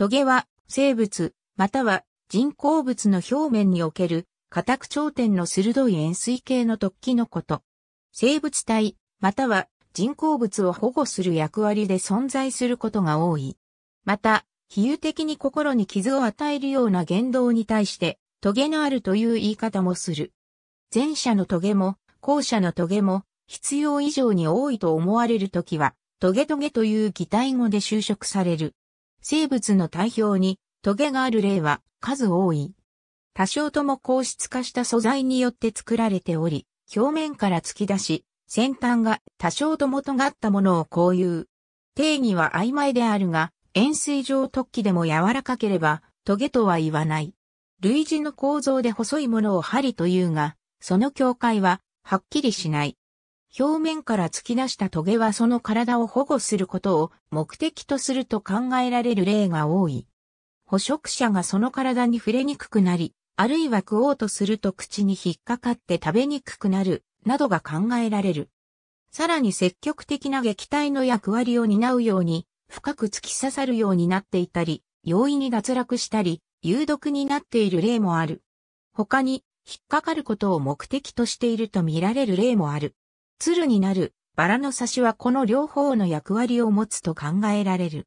トゲは生物または人工物の表面における固く頂点の鋭い円錐形の突起のこと。生物体または人工物を保護する役割で存在することが多い。また、比喩的に心に傷を与えるような言動に対して、トゲのあるという言い方もする。前者のトゲも、後者のトゲも、必要以上に多いと思われるときは、トゲトゲという擬態語で修飾される。生物の体表にトゲがある例は数多い。多少とも硬質化した素材によって作られており、表面から突き出し、先端が多少とも尖ったものをこういう。定義は曖昧であるが、円錐状突起でも柔らかければ、トゲとは言わない。類似の構造で細いものを針というが、その境界ははっきりしない。表面から突き出したトゲはその体を保護することを目的とすると考えられる例が多い。捕食者がその体に触れにくくなり、あるいは食おうとすると口に引っかかって食べにくくなる、などが考えられる。さらに積極的な撃退の役割を担うように、深く突き刺さるようになっていたり、容易に脱落したり、有毒になっている例もある。他に、引っかかることを目的としていると見られる例もある。鶴になる、バラの刺しはこの両方の役割を持つと考えられる。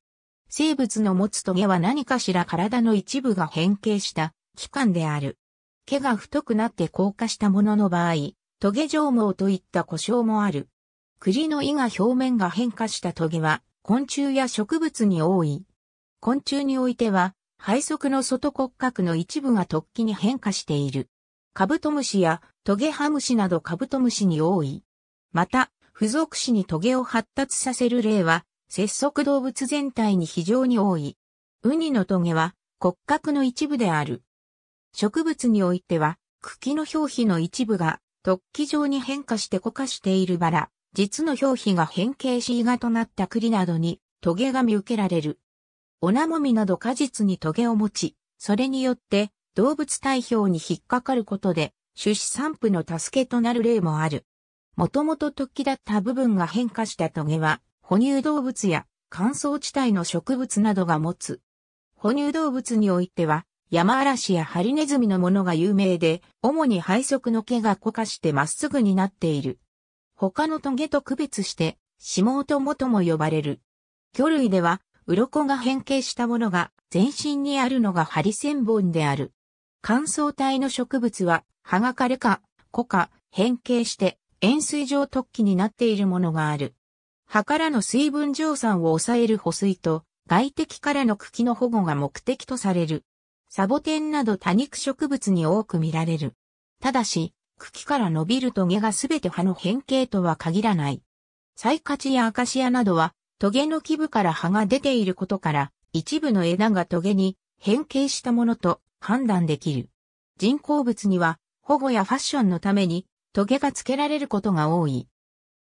生物の持つトゲは何かしら体の一部が変形した器官である。毛が太くなって硬化したものの場合、トゲ上毛といった故障もある。栗の胃が表面が変化したトゲは、昆虫や植物に多い。昆虫においては、肺側の外骨格の一部が突起に変化している。カブトムシやトゲハムシなどカブトムシに多い。また、付属肢にトゲを発達させる例は、節足動物全体に非常に多い。ウニのトゲは骨格の一部である。植物においては、茎の表皮の一部が突起状に変化して固化しているバラ、実の表皮が変形し胃がとなった栗などにトゲが見受けられる。オナモミなど果実にトゲを持ち、それによって動物体表に引っかかることで、種子散布の助けとなる例もある。もともと突起だった部分が変化したトゲは、哺乳動物や乾燥地帯の植物などが持つ。哺乳動物においては、山嵐やハリネズミのものが有名で、主に背側の毛が固化してまっすぐになっている。他のトゲと区別して、指毛ともとも呼ばれる。魚類では、鱗が変形したものが全身にあるのがハリセンボンである。乾燥帯の植物は、葉が枯れか、枯か、変形して、円錐状突起になっているものがある。葉からの水分蒸散を抑える保水と、外敵からの茎の保護が目的とされる。サボテンなど多肉植物に多く見られる。ただし、茎から伸びるトゲがすべて葉の変形とは限らない。サイカチやアカシアなどは、トゲの基部から葉が出ていることから、一部の枝がトゲに変形したものと判断できる。人工物には、保護やファッションのためにトゲが付けられることが多い。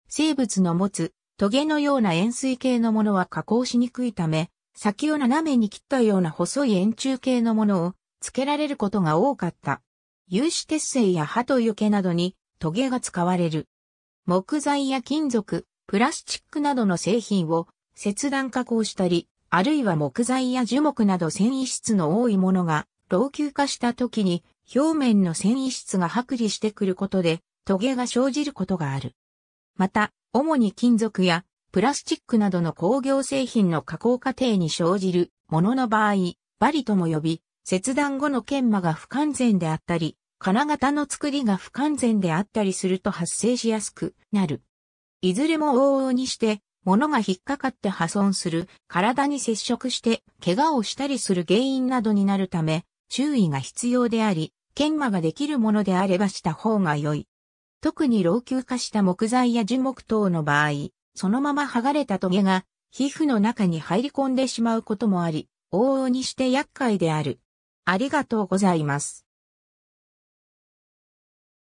生物の持つトゲのような円錐形のものは加工しにくいため、先を斜めに切ったような細い円柱形のものを付けられることが多かった。有刺鉄製や歯と湯気などにトゲが使われる。木材や金属、プラスチックなどの製品を切断加工したり、あるいは木材や樹木など繊維質の多いものが老朽化した時に表面の繊維質が剥離してくることでトゲが生じることがある。また、主に金属やプラスチックなどの工業製品の加工過程に生じるものの場合、バリとも呼び、切断後の研磨が不完全であったり、金型の作りが不完全であったりすると発生しやすくなる。いずれも往々にして、物が引っかかって破損する、体に接触して怪我をしたりする原因などになるため、注意が必要であり、研磨ができるものであればした方が良い。特に老朽化した木材や樹木等の場合、そのまま剥がれた棘が皮膚の中に入り込んでしまうこともあり、往々にして厄介である。ありがとうございます。